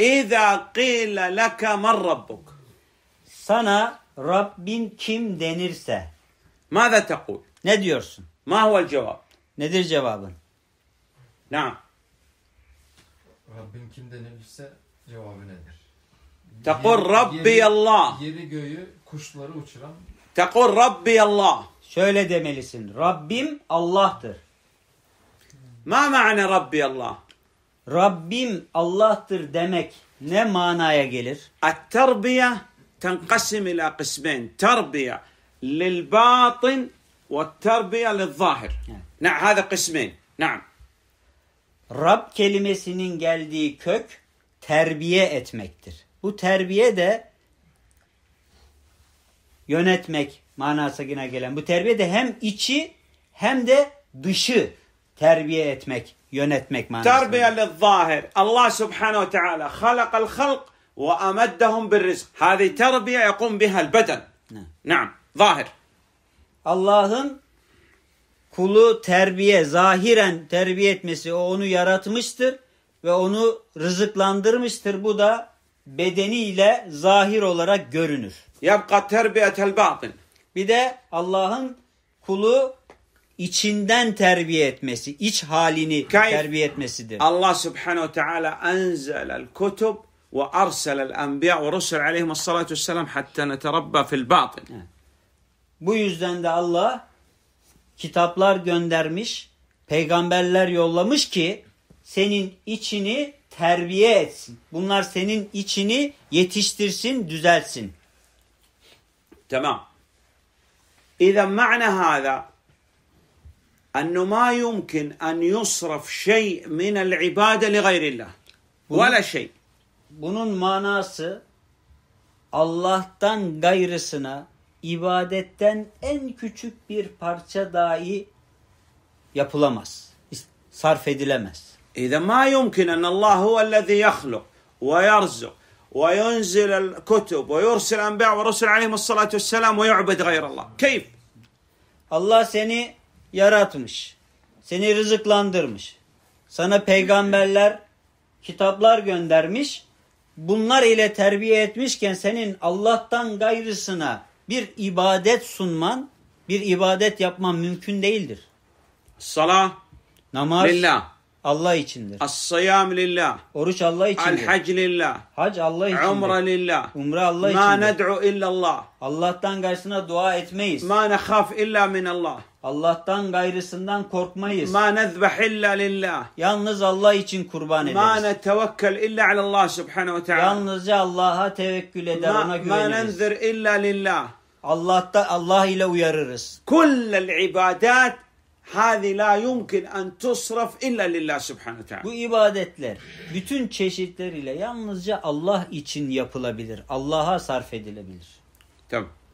اِذَا قِيلَ لَكَ مَنْ رَبُّكَ Sana Rabbin kim denirse. ماذا تقول? Ne diyorsun? ما هو الجواب? Nedir cevabın? نعم. Rabbin kim denirse cevabı nedir? Tekul Rabbi Allah. Yeri göğü kuşları uçuran. Tekul Rabbi Allah. Şöyle demelisin. Rabbim Allah'tır. Ma ma'ne Rabbi Allah? Rabbim Allah'tır demek ne manaya gelir? At-terbiye tenkasim ila kısmen. Terbiye lil batın ve terbiye lil zahir. Ne, hada kısmen. Naam. Rab kelimesinin geldiği kök terbiye etmektir. Bu terbiye de yönetmek manasına gelen bu terbiye de hem içi hem de dışı terbiye etmek, yönetmek manasında. Terbiye lizzahir. Allah subhanehu ve teala halakal halk ve ameddehum bir rizk. Hadi terbiye yakum bihel beden. Naam. Zahir. Allah'ın kulu terbiye, zahiren terbiye etmesi, o onu yaratmıştır ve onu rızıklandırmıştır. Bu da bedeniyle zahir olarak görünür. Yapka terbiyetel batın. Bir de Allah'ın kulu içinden terbiye etmesi, iç halini terbiye etmesidir. Allah Subhanahu Teala enzelel kutub ve arselel enbiya ve rusul aleyhimussalatu vesselam hatta neterabba fil batın. Bu yüzden de Allah kitaplar göndermiş, peygamberler yollamış ki senin içini terbiye etsin. Bunlar senin içini yetiştirsin, düzelsin. Tamam. İzen ma'na hâzâ أنه ما يمكن أن يصرف شيء من العبادة لغير الله bunun, ولا شيء bunun manası Allah'tan gayrısına ibadetten en küçük bir parça dahi yapılamaz. Sarf edilemez. إذا ما يمكن أن الله هو الذي يخلق ويرزق وينزل الكتب ويرسل أنبياء ورسل عليهم الصلاة والسلام ويعبد غير الله. كيف? Allah seni yaratmış. Seni rızıklandırmış. Sana peygamberler, kitaplar göndermiş. Bunlar ile terbiye etmişken senin Allah'tan gayrısına bir ibadet sunman, bir ibadet yapman mümkün değildir. Salah, namaz, lillah. Allah içindir. As-sıyam lillah. Oruç Allah içindir. Al-hac lillah. Hac Allah içindir. Umre lillah. Umre Allah içindir. Ma ned'u Allah. Allah'tan gayrısına dua etmeyiz. Ma nekhaf illa min Allah. Allah'tan gayrısından korkmayız. Ma nezbeh illa lillah. Yalnız Allah için kurban ederiz. Ma netevekkel illa Allah subhanahu wa Taala. Yalnızca Allah'a tevekkül eder, ma, ona güveniriz. Ma nenzir illa lillah. Allah'ta Allah ile uyarırız. Kullel ibadat هذه لا يمكن أن تصرف إلا لله سبحanahu teala. Bu ibadetler bütün çeşitleriyle yalnızca Allah için yapılabilir. Allah'a sarf edilebilir. Tamam.